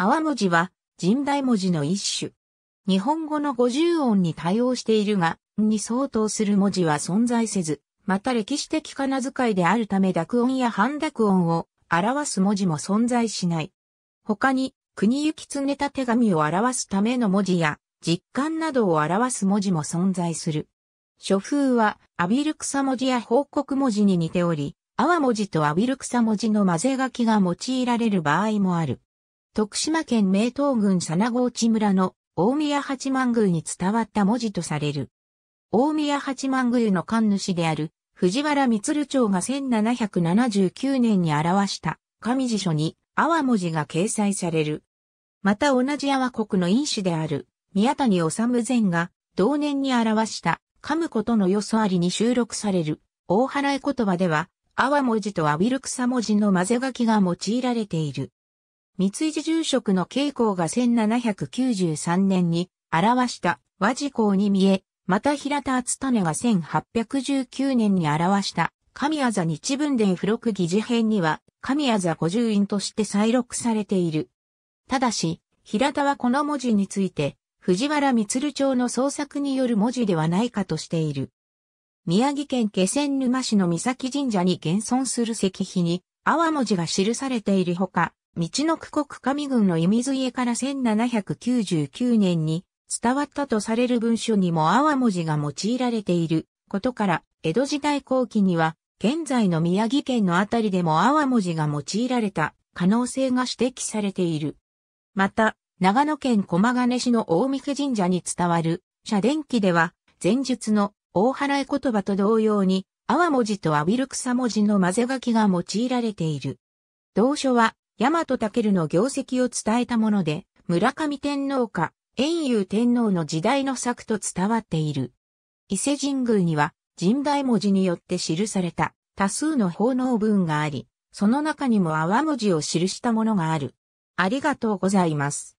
泡文字は人大文字の一種。日本語の五十音に対応しているが、に相当する文字は存在せず、また歴史的仮名遣いであるため濁音や半濁音を表す文字も存在しない。他に、国行きつねた手紙を表すための文字や、実感などを表す文字も存在する。書風は、アビルクサ文字や報告文字に似ており、泡文字とアビルクサ文字の混ぜ書きが用いられる場合もある。徳島県名東郡佐郷地村の大宮八幡宮に伝わった文字とされる。大宮八幡宮の神主である藤原光町が1779年に表した神辞書に阿波文字が掲載される。また同じ阿波国の因子である宮谷治前が同年に表した噛むことのよそありに収録される大払い言葉では阿波文字と阿ビル草文字の混ぜ書きが用いられている。三井寺住職の慶光が1793年に表した和事項に見え、また平田厚種が1819年に表した神業日文伝付録議事編には神業五十院として再録されている。ただし、平田はこの文字について、藤原光町の創作による文字ではないかとしている。宮城県気仙沼市の三崎神社に現存する石碑に、阿波文字が記されているほか、道の区国上郡の忌水家から1799年に伝わったとされる文書にも阿波文字が用いられていることから、江戸時代後期には、現在の宮城県のあたりでも阿波文字が用いられた可能性が指摘されている。また、長野県駒ヶ根市の大御神社に伝わる社殿記では、前述の大払い言葉と同様に、阿波文字と阿ビル草文字の混ぜ書きが用いられている。同書は、大和健の業績を伝えたもので、村上天皇か、遠遊天皇の時代の作と伝わっている。伊勢神宮には、神代文字によって記された多数の奉納文があり、その中にも泡文字を記したものがある。ありがとうございます。